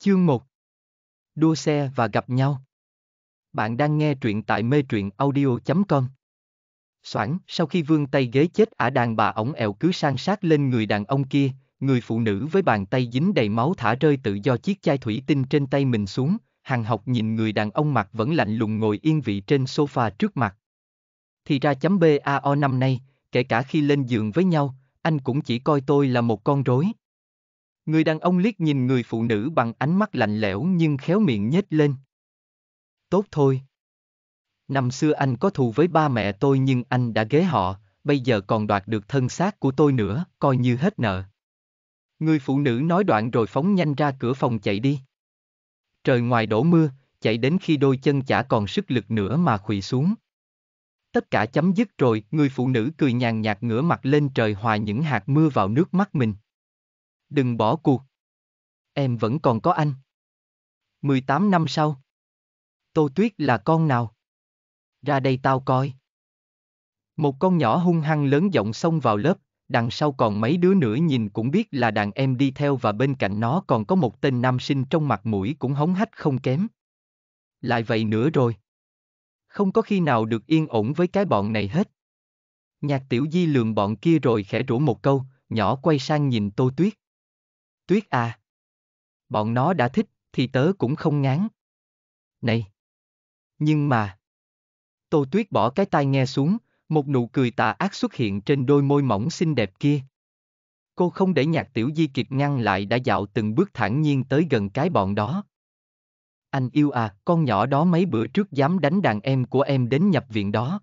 Chương 1 Đua xe và gặp nhau Bạn đang nghe truyện tại mê truyện audio.com Soảng, sau khi vương tay ghế chết ả đàn bà ổng ẹo cứ sang sát lên người đàn ông kia, người phụ nữ với bàn tay dính đầy máu thả rơi tự do chiếc chai thủy tinh trên tay mình xuống, hàng học nhìn người đàn ông mặt vẫn lạnh lùng ngồi yên vị trên sofa trước mặt. Thì ra chấm BAO năm nay, kể cả khi lên giường với nhau, anh cũng chỉ coi tôi là một con rối. Người đàn ông liếc nhìn người phụ nữ bằng ánh mắt lạnh lẽo nhưng khéo miệng nhếch lên. Tốt thôi. Năm xưa anh có thù với ba mẹ tôi nhưng anh đã ghé họ, bây giờ còn đoạt được thân xác của tôi nữa, coi như hết nợ. Người phụ nữ nói đoạn rồi phóng nhanh ra cửa phòng chạy đi. Trời ngoài đổ mưa, chạy đến khi đôi chân chả còn sức lực nữa mà khuỵu xuống. Tất cả chấm dứt rồi, người phụ nữ cười nhàn nhạt ngửa mặt lên trời hòa những hạt mưa vào nước mắt mình. Đừng bỏ cuộc. Em vẫn còn có anh. 18 năm sau. Tô Tuyết là con nào? Ra đây tao coi. Một con nhỏ hung hăng lớn giọng xông vào lớp, đằng sau còn mấy đứa nữa nhìn cũng biết là đàn em đi theo và bên cạnh nó còn có một tên nam sinh trong mặt mũi cũng hống hách không kém. Lại vậy nữa rồi. Không có khi nào được yên ổn với cái bọn này hết. Nhạc tiểu di lường bọn kia rồi khẽ rủ một câu, nhỏ quay sang nhìn tô tuyết. Tuyết à. Bọn nó đã thích, thì tớ cũng không ngán. Này. Nhưng mà. Tô Tuyết bỏ cái tai nghe xuống, một nụ cười tà ác xuất hiện trên đôi môi mỏng xinh đẹp kia. Cô không để nhạc tiểu di kịp ngăn lại đã dạo từng bước thản nhiên tới gần cái bọn đó. Anh yêu à, con nhỏ đó mấy bữa trước dám đánh đàn em của em đến nhập viện đó.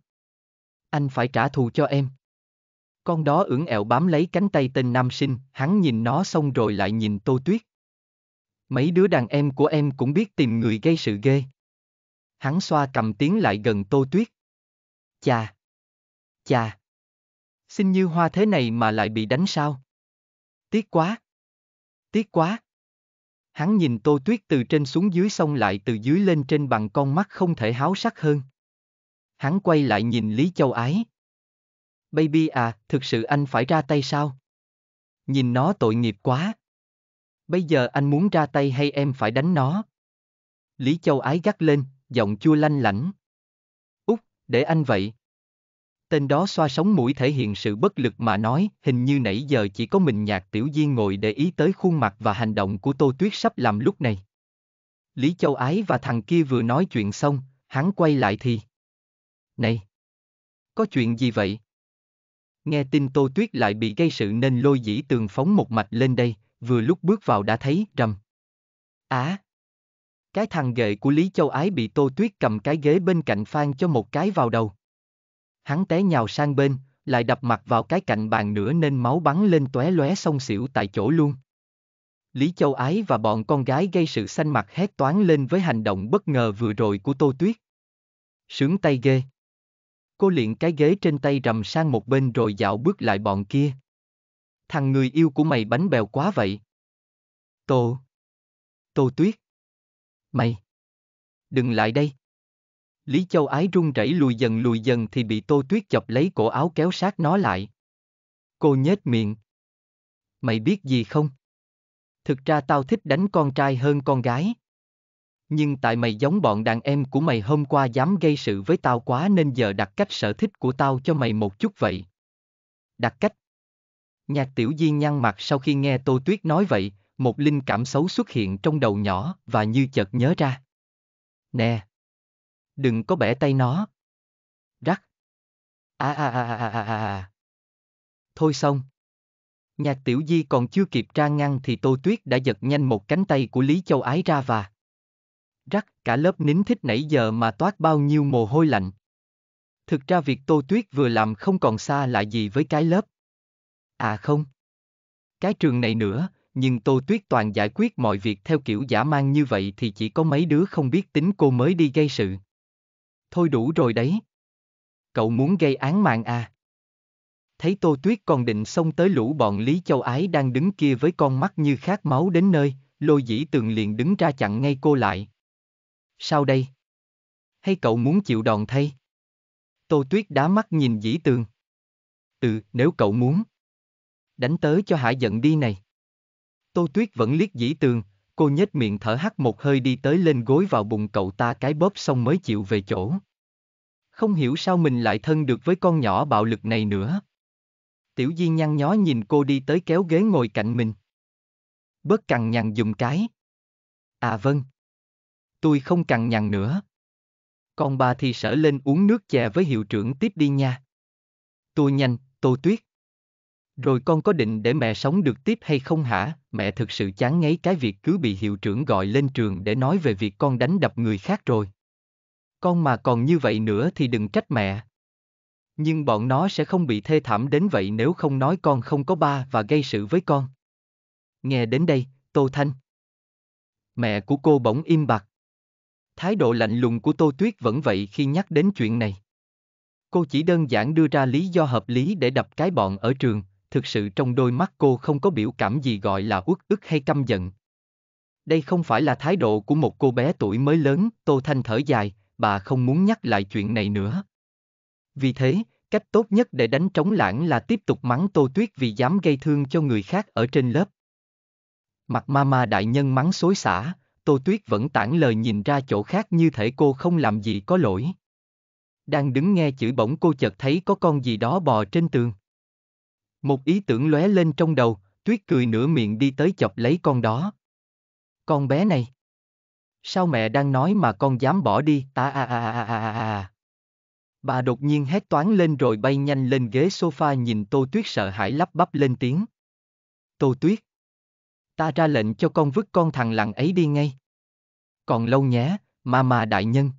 Anh phải trả thù cho em. Con đó ưỡn ẹo bám lấy cánh tay tên nam sinh, hắn nhìn nó xong rồi lại nhìn tô tuyết. Mấy đứa đàn em của em cũng biết tìm người gây sự ghê. Hắn xoa cầm tiếng lại gần tô tuyết. Chà! Chà! Xin như hoa thế này mà lại bị đánh sao? Tiếc quá! Tiếc quá! Hắn nhìn tô tuyết từ trên xuống dưới xong lại từ dưới lên trên bằng con mắt không thể háo sắc hơn. Hắn quay lại nhìn Lý Châu Ái. Baby à, thực sự anh phải ra tay sao? Nhìn nó tội nghiệp quá. Bây giờ anh muốn ra tay hay em phải đánh nó? Lý Châu ái gắt lên, giọng chua lanh lảnh. Úc, để anh vậy. Tên đó xoa sống mũi thể hiện sự bất lực mà nói, hình như nãy giờ chỉ có mình nhạc tiểu di ngồi để ý tới khuôn mặt và hành động của Tô Tuyết sắp làm lúc này. Lý Châu Ái và thằng kia vừa nói chuyện xong, hắn quay lại thì. Này! Có chuyện gì vậy? Nghe tin Tô Tuyết lại bị gây sự nên lôi dĩ tường phóng một mạch lên đây, vừa lúc bước vào đã thấy rầm. Á! À, cái thằng ghệ của Lý Châu Ái bị Tô Tuyết cầm cái ghế bên cạnh phan cho một cái vào đầu. Hắn té nhào sang bên, lại đập mặt vào cái cạnh bàn nữa nên máu bắn lên tóe lóe xông xỉu tại chỗ luôn. Lý Châu Ái và bọn con gái gây sự xanh mặt hét toán lên với hành động bất ngờ vừa rồi của Tô Tuyết. Sướng tay ghê. Cô liền cái ghế trên tay rầm sang một bên rồi dạo bước lại bọn kia. Thằng người yêu của mày bánh bèo quá vậy. Tô. Tô Tuyết. Mày. Đừng lại đây. Lý Châu Ái run rẩy lùi dần lùi dần thì bị Tô Tuyết chọc lấy cổ áo kéo sát nó lại. Cô nhếch miệng. Mày biết gì không? Thực ra tao thích đánh con trai hơn con gái. Nhưng tại mày giống bọn đàn em của mày hôm qua dám gây sự với tao quá nên giờ đặt cách sở thích của tao cho mày một chút vậy. Đặt cách. Nhạc tiểu di nhăn mặt sau khi nghe Tô Tuyết nói vậy, một linh cảm xấu xuất hiện trong đầu nhỏ và như chợt nhớ ra. Nè! Đừng có bẻ tay nó. Rắc! À à à à à à à. Thôi xong. Nhạc tiểu di còn chưa kịp ra ngăn thì Tô Tuyết đã giật nhanh một cánh tay của Lý Châu Ái ra và rắc, cả lớp nín thích nãy giờ mà toát bao nhiêu mồ hôi lạnh. Thực ra việc Tô Tuyết vừa làm không còn xa lạ gì với cái lớp. À không. Cái trường này nữa, nhưng Tô Tuyết toàn giải quyết mọi việc theo kiểu giả mang như vậy thì chỉ có mấy đứa không biết tính cô mới đi gây sự. Thôi đủ rồi đấy. Cậu muốn gây án mạng à? Thấy Tô Tuyết còn định xông tới lũ bọn Lý Châu Ái đang đứng kia với con mắt như khát máu đến nơi, lôi dĩ tường liền đứng ra chặn ngay cô lại, Sao đây? Hay cậu muốn chịu đòn thay? Tô Tuyết đá mắt nhìn dĩ tường. Ừ, nếu cậu muốn. Đánh tới cho hải giận đi này. Tô Tuyết vẫn liếc dĩ tường, cô nhếch miệng thở hắt một hơi đi tới lên gối vào bụng cậu ta cái bóp xong mới chịu về chỗ. Không hiểu sao mình lại thân được với con nhỏ bạo lực này nữa. Tiểu Di nhăn nhó nhìn cô đi tới kéo ghế ngồi cạnh mình. Bớt cằn nhằn dùng cái. À vâng, tôi không cằn nhằn nữa. Còn bà thì sở lên uống nước chè với hiệu trưởng tiếp đi nha. Tôi nhanh, tô tuyết. Rồi con có định để mẹ sống được tiếp hay không hả? Mẹ thực sự chán ngấy cái việc cứ bị hiệu trưởng gọi lên trường để nói về việc con đánh đập người khác rồi. Con mà còn như vậy nữa thì đừng trách mẹ. Nhưng bọn nó sẽ không bị thê thảm đến vậy nếu không nói con không có ba và gây sự với con. Nghe đến đây, Tô Thanh. Mẹ của cô bỗng im bặt. Thái độ lạnh lùng của Tô Tuyết vẫn vậy khi nhắc đến chuyện này. Cô chỉ đơn giản đưa ra lý do hợp lý để đập cái bọn ở trường, thực sự trong đôi mắt cô không có biểu cảm gì gọi là uất ức hay căm giận. Đây không phải là thái độ của một cô bé tuổi mới lớn, Tô Thanh thở dài, bà không muốn nhắc lại chuyện này nữa. Vì thế, cách tốt nhất để đánh trống lãng là tiếp tục mắng Tô Tuyết vì dám gây thương cho người khác ở trên lớp. Mặt ma ma đại nhân mắng xối xả, Tô Tuyết vẫn tản lời nhìn ra chỗ khác như thể cô không làm gì có lỗi. Đang đứng nghe chữ bỗng cô chợt thấy có con gì đó bò trên tường. Một ý tưởng lóe lên trong đầu, Tuyết cười nửa miệng đi tới chọc lấy con đó. Con bé này. Sao mẹ đang nói mà con dám bỏ đi, ta à à à à à à. Bà đột nhiên hét toán lên rồi bay nhanh lên ghế sofa nhìn Tô Tuyết sợ hãi lắp bắp lên tiếng. Tô Tuyết ta ra lệnh cho con vứt con thằng lằn ấy đi ngay. Còn lâu nhé, ma mà đại nhân.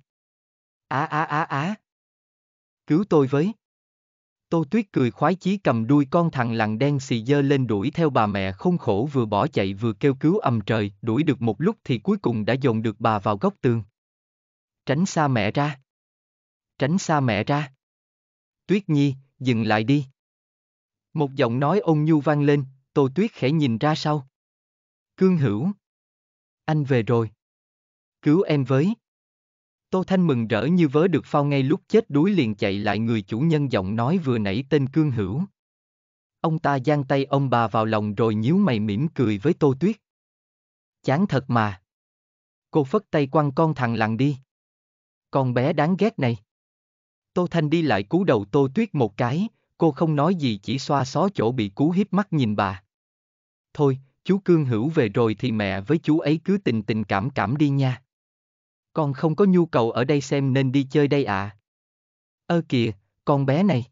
Á á á á. Cứu tôi với. Tô Tuyết cười khoái chí cầm đuôi con thằng lằn đen xì dơ lên đuổi theo bà mẹ không khổ vừa bỏ chạy vừa kêu cứu ầm trời, đuổi được một lúc thì cuối cùng đã dồn được bà vào góc tường. Tránh xa mẹ ra. Tránh xa mẹ ra. Tuyết Nhi, dừng lại đi. Một giọng nói ôn nhu vang lên, Tô Tuyết khẽ nhìn ra sau. Cương hữu. Anh về rồi. Cứu em với. Tô Thanh mừng rỡ như vớ được phao ngay lúc chết đuối liền chạy lại người chủ nhân giọng nói vừa nãy tên Cương Hữu. Ông ta giang tay ông bà vào lòng rồi nhíu mày mỉm cười với Tô Tuyết. Chán thật mà. Cô phất tay quăng con thằng lặng đi. Con bé đáng ghét này. Tô Thanh đi lại cú đầu Tô Tuyết một cái, cô không nói gì chỉ xoa xó chỗ bị cú hiếp mắt nhìn bà. Thôi, chú Cương Hữu về rồi thì mẹ với chú ấy cứ tình tình cảm cảm đi nha. Con không có nhu cầu ở đây xem nên đi chơi đây ạ. À. Ơ kìa, con bé này.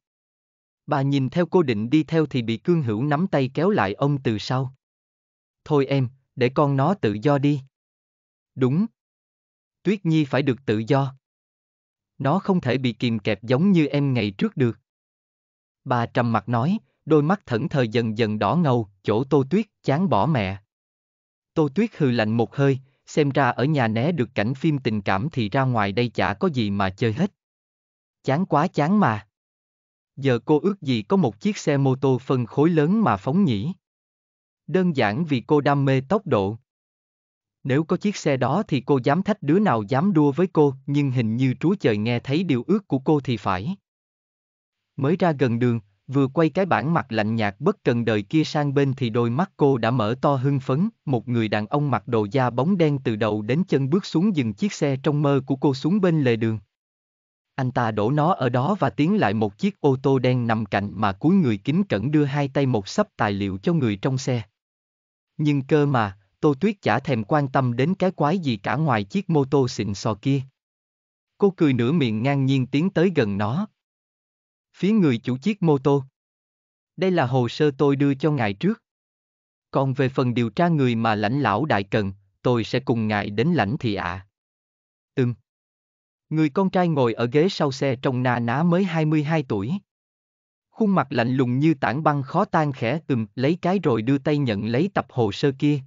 Bà nhìn theo cô định đi theo thì bị Cương Hữu nắm tay kéo lại ông từ sau. Thôi em, để con nó tự do đi. Đúng. Tuyết Nhi phải được tự do. Nó không thể bị kìm kẹp giống như em ngày trước được. Bà trầm mặt nói, đôi mắt thẫn thờ dần dần đỏ ngầu, chỗ Tô Tuyết, chán bỏ mẹ. Tô Tuyết hừ lạnh một hơi, xem ra ở nhà né được cảnh phim tình cảm thì ra ngoài đây chả có gì mà chơi hết. Chán quá chán mà. Giờ cô ước gì có một chiếc xe mô tô phân khối lớn mà phóng nhỉ. Đơn giản vì cô đam mê tốc độ. Nếu có chiếc xe đó thì cô dám thách đứa nào dám đua với cô, nhưng hình như Chúa Trời nghe thấy điều ước của cô thì phải. Mới ra gần đường, vừa quay cái bản mặt lạnh nhạt bất cần đời kia sang bên thì đôi mắt cô đã mở to hưng phấn, một người đàn ông mặc đồ da bóng đen từ đầu đến chân bước xuống dừng chiếc xe trong mơ của cô xuống bên lề đường. Anh ta đổ nó ở đó và tiến lại một chiếc ô tô đen nằm cạnh mà cúi người kính cẩn đưa hai tay một sấp tài liệu cho người trong xe. Nhưng cơ mà, Tô Tuyết chả thèm quan tâm đến cái quái gì cả ngoài chiếc mô tô xịn sò kia. Cô cười nửa miệng ngang nhiên tiến tới gần nó, Phía người chủ chiếc mô tô. Đây là hồ sơ tôi đưa cho ngài trước. Còn về phần điều tra người mà lãnh lão đại cần, tôi sẽ cùng ngài đến lãnh thị ạ. À. Ừm. Người con trai ngồi ở ghế sau xe trong na ná mới 22 tuổi. Khuôn mặt lạnh lùng như tảng băng khó tan khẽ tùm lấy cái rồi đưa tay nhận lấy tập hồ sơ kia.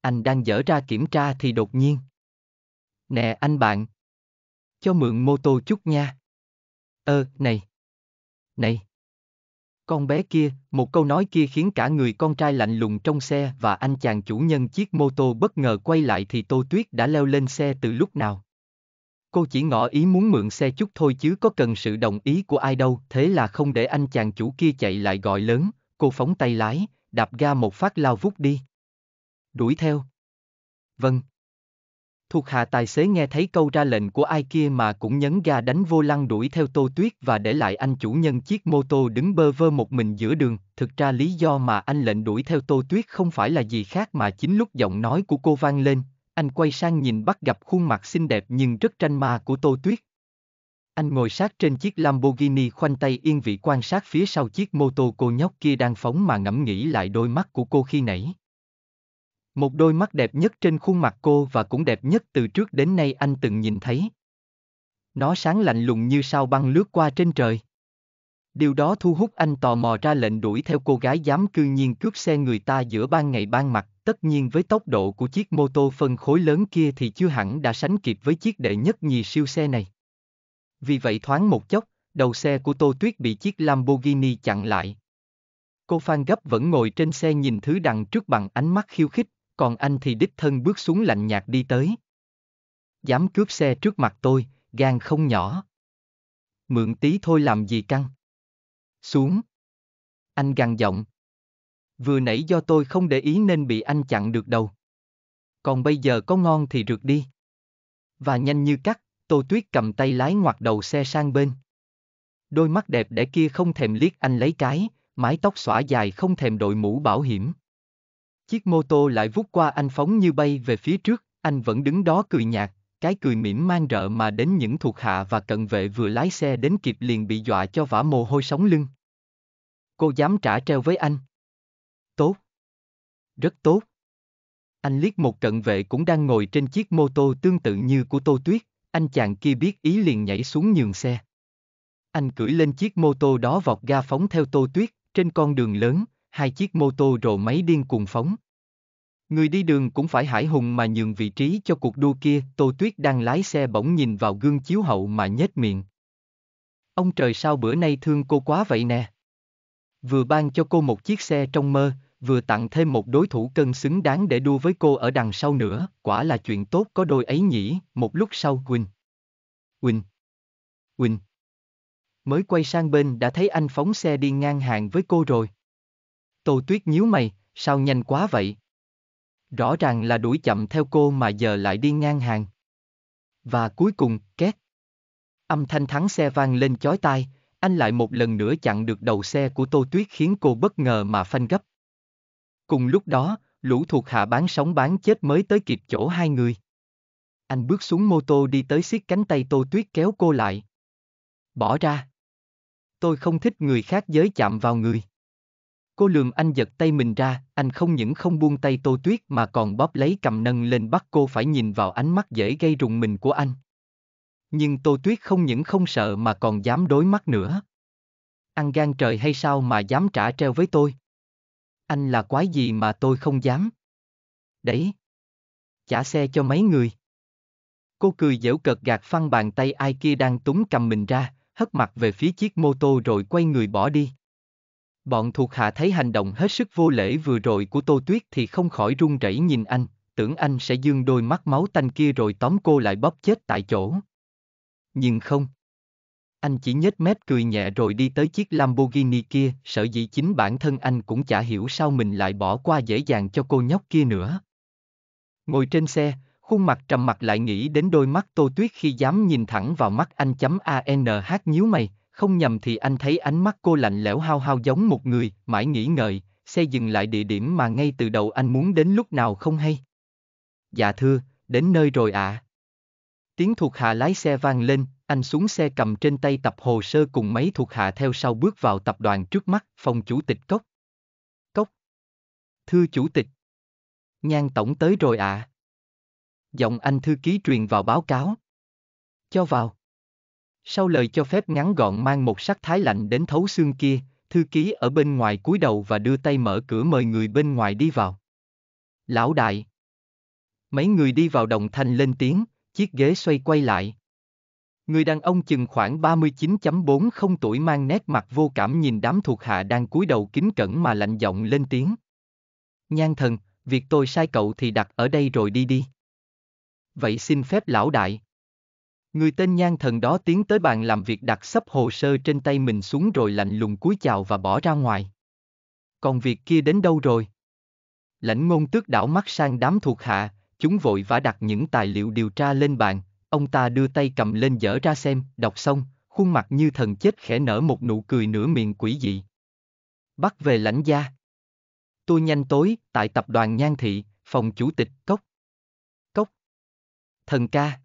Anh đang dở ra kiểm tra thì đột nhiên. Nè anh bạn. Cho mượn mô tô chút nha. Ơ, ờ, này này. Con bé kia, một câu nói kia khiến cả người con trai lạnh lùng trong xe và anh chàng chủ nhân chiếc mô tô bất ngờ quay lại thì Tô Tuyết đã leo lên xe từ lúc nào. Cô chỉ ngỏ ý muốn mượn xe chút thôi chứ có cần sự đồng ý của ai đâu, thế là không để anh chàng chủ kia chạy lại gọi lớn, cô phóng tay lái, đạp ga một phát lao vút đi. Đuổi theo. Vâng. Thuộc hạ tài xế nghe thấy câu ra lệnh của ai kia mà cũng nhấn ga đánh vô lăng đuổi theo Tô Tuyết và để lại anh chủ nhân chiếc mô tô đứng bơ vơ một mình giữa đường. Thực ra lý do mà anh lệnh đuổi theo Tô Tuyết không phải là gì khác mà chính lúc giọng nói của cô vang lên, anh quay sang nhìn bắt gặp khuôn mặt xinh đẹp nhưng rất tranh ma của Tô Tuyết. Anh ngồi sát trên chiếc Lamborghini khoanh tay yên vị quan sát phía sau chiếc mô tô cô nhóc kia đang phóng mà ngẫm nghĩ lại đôi mắt của cô khi nãy. Một đôi mắt đẹp nhất trên khuôn mặt cô và cũng đẹp nhất từ trước đến nay anh từng nhìn thấy. Nó sáng lạnh lùng như sao băng lướt qua trên trời. Điều đó thu hút anh tò mò ra lệnh đuổi theo cô gái dám cư nhiên cướp xe người ta giữa ban ngày ban mặt, tất nhiên với tốc độ của chiếc mô tô phân khối lớn kia thì chưa hẳn đã sánh kịp với chiếc đệ nhất nhì siêu xe này. Vì vậy thoáng một chốc, đầu xe của Tô Tuyết bị chiếc Lamborghini chặn lại. Cô Phan gấp vẫn ngồi trên xe nhìn thứ đằng trước bằng ánh mắt khiêu khích, còn anh thì đích thân bước xuống lạnh nhạt đi tới. Dám cướp xe trước mặt tôi, gan không nhỏ. Mượn tí thôi làm gì căng. Xuống. Anh gằn giọng. Vừa nãy do tôi không để ý nên bị anh chặn được đầu. Còn bây giờ có ngon thì rượt đi. Và nhanh như cắt, Tô Tuyết cầm tay lái ngoặt đầu xe sang bên. Đôi mắt đẹp để kia không thèm liếc anh lấy cái, mái tóc xõa dài không thèm đội mũ bảo hiểm. Chiếc mô tô lại vút qua anh phóng như bay về phía trước, anh vẫn đứng đó cười nhạt, cái cười mỉm mang rợ mà đến những thuộc hạ và cận vệ vừa lái xe đến kịp liền bị dọa cho vả mồ hôi sóng lưng. Cô dám trả treo với anh. Tốt. Rất tốt. Anh liếc một cận vệ cũng đang ngồi trên chiếc mô tô tương tự như của Tô Tuyết, anh chàng kia biết ý liền nhảy xuống nhường xe. Anh cưỡi lên chiếc mô tô đó vọt ga phóng theo Tô Tuyết, trên con đường lớn, hai chiếc mô tô rồ máy điên cuồng phóng, Người đi đường cũng phải hải hùng mà nhường vị trí cho cuộc đua kia, Tô Tuyết đang lái xe bỗng nhìn vào gương chiếu hậu mà nhếch miệng. Ông trời sao bữa nay thương cô quá vậy nè. Vừa ban cho cô một chiếc xe trong mơ, vừa tặng thêm một đối thủ cân xứng đáng để đua với cô ở đằng sau nữa, quả là chuyện tốt có đôi ấy nhỉ, một lúc sau Quỳnh. Quỳnh. Quỳnh. Mới quay sang bên đã thấy anh phóng xe đi ngang hàng với cô rồi. Tô Tuyết nhíu mày, sao nhanh quá vậy, Rõ ràng là đuổi chậm theo cô mà giờ lại đi ngang hàng. Và cuối cùng, két. Âm thanh thắng xe vang lên chói tai, anh lại một lần nữa chặn được đầu xe của Tô Tuyết khiến cô bất ngờ mà phanh gấp. Cùng lúc đó, lũ thuộc hạ bán sóng bán chết mới tới kịp chỗ hai người. Anh bước xuống mô tô đi tới siết cánh tay Tô Tuyết kéo cô lại. Bỏ ra. Tôi không thích người khác giới chạm vào người. Cô lường anh giật tay mình ra, anh không những không buông tay Tô Tuyết mà còn bóp lấy cầm nâng lên bắt cô phải nhìn vào ánh mắt dễ gây rùng mình của anh. Nhưng Tô Tuyết không những không sợ mà còn dám đối mắt nữa. Ăn gan trời hay sao mà dám trả treo với tôi? Anh là quái gì mà tôi không dám? Đấy! Trả xe cho mấy người. Cô cười dễu cợt gạt phăng bàn tay ai kia đang túng cầm mình ra, hất mặt về phía chiếc mô tô rồi quay người bỏ đi. Bọn thuộc hạ thấy hành động hết sức vô lễ vừa rồi của Tô Tuyết thì không khỏi run rẩy nhìn anh, tưởng anh sẽ dương đôi mắt máu tanh kia rồi tóm cô lại bóp chết tại chỗ. Nhưng không. Anh chỉ nhếch mép cười nhẹ rồi đi tới chiếc Lamborghini kia, sợ dĩ chính bản thân anh cũng chả hiểu sao mình lại bỏ qua dễ dàng cho cô nhóc kia nữa. Ngồi trên xe, khuôn mặt trầm mặt lại nghĩ đến đôi mắt tô tuyết khi dám nhìn thẳng vào mắt anh chấm anh nhíu mày, không nhầm thì anh thấy ánh mắt cô lạnh lẽo hao hao giống một người, mãi nghĩ ngợi, xe dừng lại địa điểm mà ngay từ đầu anh muốn đến lúc nào không hay. Dạ thưa, đến nơi rồi ạ. À. Tiếng thuộc hạ lái xe vang lên, anh xuống xe cầm trên tay tập hồ sơ cùng mấy thuộc hạ theo sau bước vào tập đoàn trước mắt, phòng chủ tịch cốc. Cốc. Thưa chủ tịch. Nhan tổng tới rồi ạ. À. Giọng anh thư ký truyền vào báo cáo. Cho vào. Sau lời cho phép ngắn gọn mang một sắc thái lạnh đến thấu xương kia, thư ký ở bên ngoài cúi đầu và đưa tay mở cửa mời người bên ngoài đi vào. Lão đại. Mấy người đi vào đồng thanh lên tiếng, chiếc ghế xoay quay lại. Người đàn ông chừng khoảng 39.40 tuổi mang nét mặt vô cảm nhìn đám thuộc hạ đang cúi đầu kính cẩn mà lạnh giọng lên tiếng. Nhan thần, việc tôi sai cậu thì đặt ở đây rồi đi đi. Vậy xin phép lão đại. Người tên nhan thần đó tiến tới bàn làm việc đặt sắp hồ sơ trên tay mình xuống rồi lạnh lùng cúi chào và bỏ ra ngoài. Còn việc kia đến đâu rồi? Lãnh ngôn tước đảo mắt sang đám thuộc hạ, chúng vội vã đặt những tài liệu điều tra lên bàn, ông ta đưa tay cầm lên dở ra xem, đọc xong, khuôn mặt như thần chết khẽ nở một nụ cười nửa miệng quỷ dị. Bắt về lãnh gia. Tôi nhanh tối, tại tập đoàn Nhan Thị, phòng chủ tịch, cốc. Cốc. Thần ca.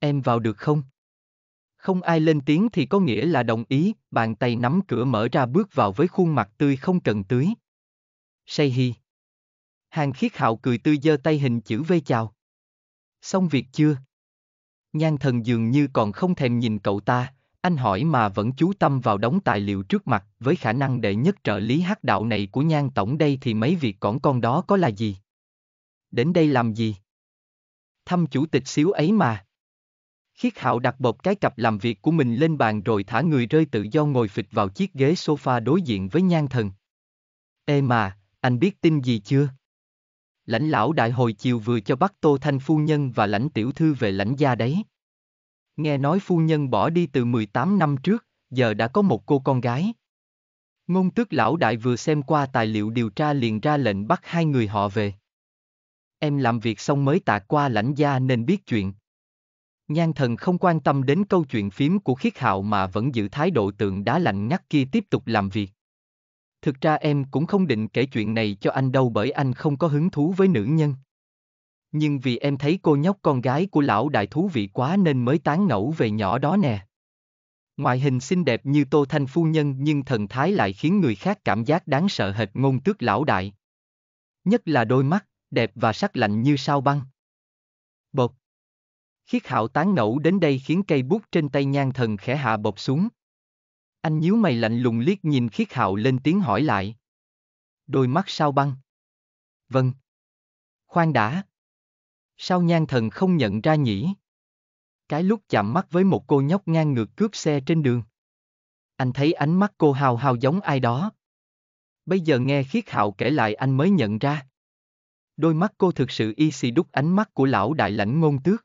Em vào được không? Không ai lên tiếng thì có nghĩa là đồng ý, bàn tay nắm cửa mở ra bước vào với khuôn mặt tươi không cần tưới. Say hi. Hàng khiết hạo cười tươi giơ tay hình chữ V chào. Xong việc chưa? Nhan thần dường như còn không thèm nhìn cậu ta, anh hỏi mà vẫn chú tâm vào đóng tài liệu trước mặt, với khả năng đệ nhất trợ lý hắc đạo này của nhan tổng đây thì mấy việc còn con đó có là gì? Đến đây làm gì? Thăm chủ tịch xíu ấy mà. Khiết hạo đặt bọc cái cặp làm việc của mình lên bàn rồi thả người rơi tự do ngồi phịch vào chiếc ghế sofa đối diện với nhan thần. Ê mà, anh biết tin gì chưa? Lãnh lão đại hồi chiều vừa cho bắt Tô Thanh phu nhân và lãnh tiểu thư về lãnh gia đấy. Nghe nói phu nhân bỏ đi từ 18 năm trước, giờ đã có một cô con gái. Ngôn tước lão đại vừa xem qua tài liệu điều tra liền ra lệnh bắt hai người họ về. Em làm việc xong mới tạc qua lãnh gia nên biết chuyện. Nhan thần không quan tâm đến câu chuyện phím của khiết hạo mà vẫn giữ thái độ tượng đá lạnh ngắt kia tiếp tục làm việc. Thực ra em cũng không định kể chuyện này cho anh đâu bởi anh không có hứng thú với nữ nhân. Nhưng vì em thấy cô nhóc con gái của lão đại thú vị quá nên mới tán ngẫu về nhỏ đó nè. Ngoại hình xinh đẹp như Tô Thanh Phu Nhân nhưng thần thái lại khiến người khác cảm giác đáng sợ hệt ngôn tước lão đại. Nhất là đôi mắt, đẹp và sắc lạnh như sao băng. Bột Khiết hạo tán ngẫu đến đây khiến cây bút trên tay nhan thần khẽ hạ bọc xuống. Anh nhíu mày lạnh lùng liếc nhìn khiết hạo lên tiếng hỏi lại. Đôi mắt sao băng? Vâng. Khoan đã. Sao nhan thần không nhận ra nhỉ? Cái lúc chạm mắt với một cô nhóc ngang ngược cướp xe trên đường. Anh thấy ánh mắt cô hào hào giống ai đó. Bây giờ nghe khiết hạo kể lại anh mới nhận ra. Đôi mắt cô thực sự y xì đúc ánh mắt của lão đại lãnh ngôn tước.